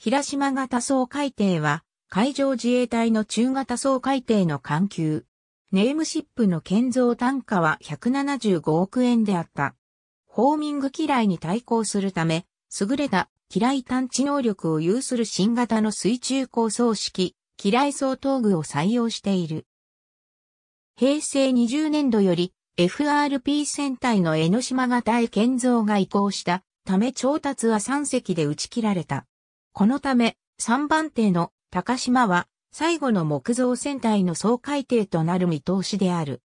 平島型総海艇は、海上自衛隊の中型総海艇の艦級。ネームシップの建造単価は175億円であった。ホーミング機雷に対抗するため、優れた機雷探知能力を有する新型の水中高層式、機雷相当具を採用している。平成20年度より FRP 船体の江ノ島型へ建造が移行したため調達は3隻で打ち切られた。このため、3番艇の高島は、最後の木造船体の総海底となる見通しである。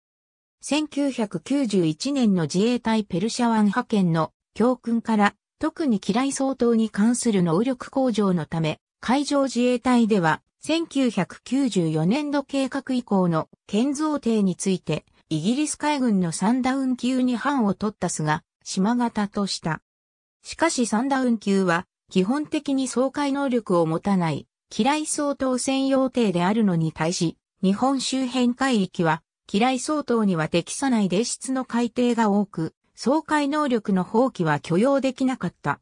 1991年の自衛隊ペルシャ湾派遣の教訓から、特に機雷相当に関する能力向上のため、海上自衛隊では、1994年度計画以降の建造艇について、イギリス海軍のサンダウン級に班を取ったすが、島型とした。しかしサンダウン級は、基本的に総会能力を持たない、機雷相当専用艇であるのに対し、日本周辺海域は、機雷相当には適さない霊質の海底が多く、相会能力の放棄は許容できなかった。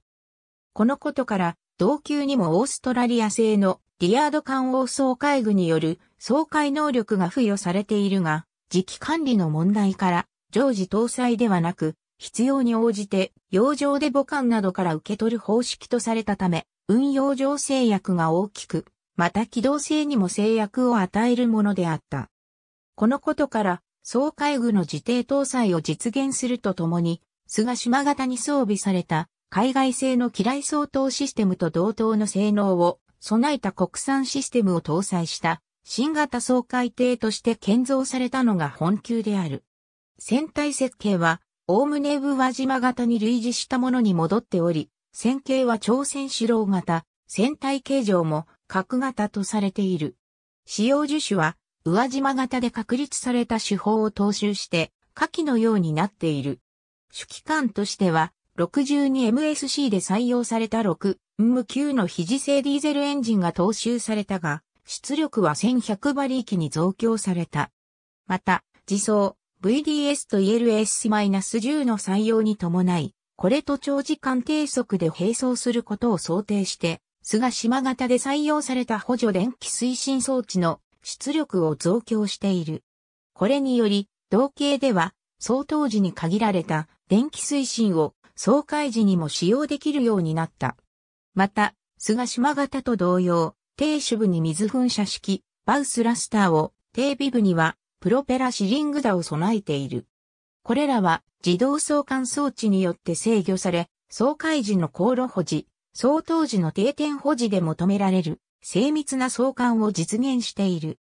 このことから、同級にもオーストラリア製のリアード艦王総会具による総会能力が付与されているが、時期管理の問題から、常時搭載ではなく、必要に応じて、洋上で母艦などから受け取る方式とされたため、運用上制約が大きく、また機動性にも制約を与えるものであった。このことから、総海具の自定搭載を実現するとともに、菅島型に装備された海外製の機雷相当システムと同等の性能を備えた国産システムを搭載した新型総海艇として建造されたのが本級である。船体設計はおおむね宇和島型に類似したものに戻っており、線形は朝鮮四郎型、船体形状も角型とされている。使用樹種は、宇和島型で確立された手法を踏襲して、下記のようになっている。主機関としては、62MSC で採用された 6M9 の非製ディーゼルエンジンが踏襲されたが、出力は1100馬力に増強された。また、自走、VDS と ELS-10 の採用に伴い、これと長時間低速で並走することを想定して、菅島型で採用された補助電気推進装置の出力を増強している。これにより、同型では、相当時に限られた電気推進を総会時にも使用できるようになった。また、菅島型と同様、低主部に水噴射式、バウスラスターを、低尾部にはプロペラシリング座を備えている。これらは自動送関装置によって制御され、総開時の航路保持、相当時の定点保持で求められる精密な相関を実現している。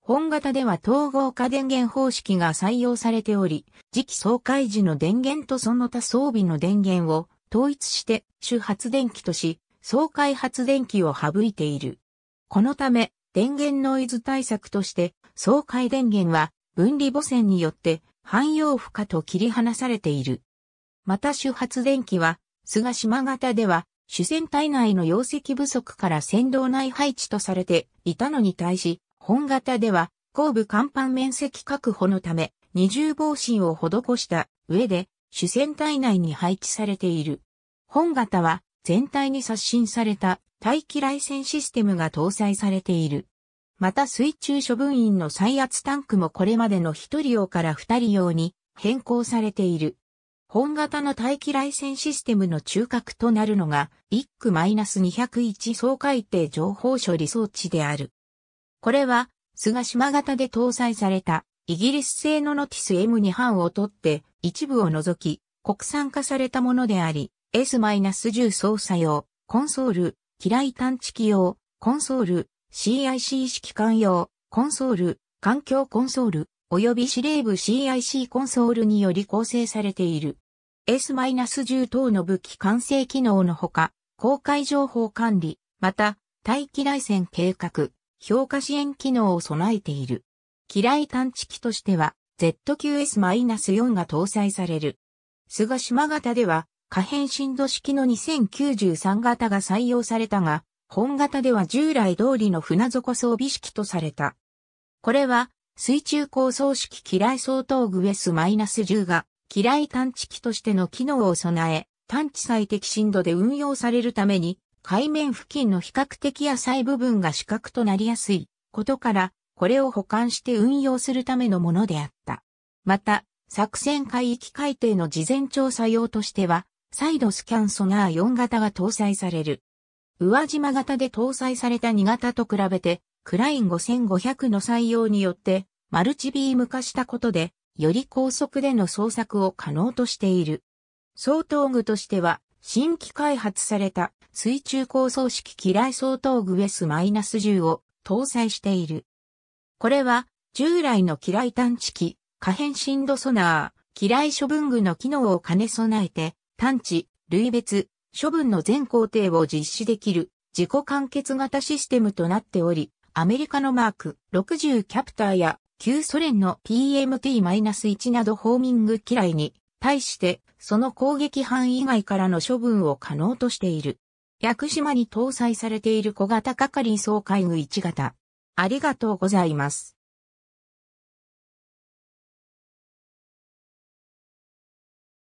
本型では統合化電源方式が採用されており、次期総会時の電源とその他装備の電源を統一して主発電機とし、総開発電機を省いている。このため、電源ノイズ対策として総快電源は分離母線によって汎用負荷と切り離されている。また主発電機は、菅島型では、主戦体内の容積不足から先導内配置とされていたのに対し、本型では、後部甲板面積確保のため、二重防振を施した上で、主戦体内に配置されている。本型は、全体に刷新された大気来戦システムが搭載されている。また水中処分員の再圧タンクもこれまでの1人用から2人用に変更されている。本型の待機来線システムの中核となるのが、1区 -201 総海底情報処理装置である。これは、菅島型で搭載された、イギリス製のノティス M2 半を取って、一部を除き、国産化されたものであり、S-10 操作用、コンソール、機雷探知機用、コンソール、CIC 式慣用、コンソール、環境コンソール、及び司令部 CIC コンソールにより構成されている。S-10 等の武器完成機能のほか、公開情報管理、また、待機来戦計画、評価支援機能を備えている。機雷探知機としては、ZQS-4 が搭載される。菅島型では、可変振度式の2093型が採用されたが、本型では従来通りの船底装備式とされた。これは、水中高層式機雷相当具 S-10 が、機雷探知機としての機能を備え、探知最適深度で運用されるために、海面付近の比較的浅い部分が死角となりやすいことから、これを保管して運用するためのものであった。また、作戦海域海底の事前調査用としては、再度スキャンソナー4型が搭載される。上島型で搭載された2型と比べて、クライン5500の採用によって、マルチビーム化したことで、より高速での捜索を可能としている。相当具としては、新規開発された水中高層式機雷相当具 S-10 を搭載している。これは、従来の機雷探知機、可変振動ソナー、機雷処分具の機能を兼ね備えて、探知、類別、処分の全工程を実施できる自己完結型システムとなっており、アメリカのマーク60キャプターや旧ソ連の PMT-1 などホーミング嫌いに対してその攻撃範囲外からの処分を可能としている。屋久島に搭載されている小型係総会具1型。ありがとうございます。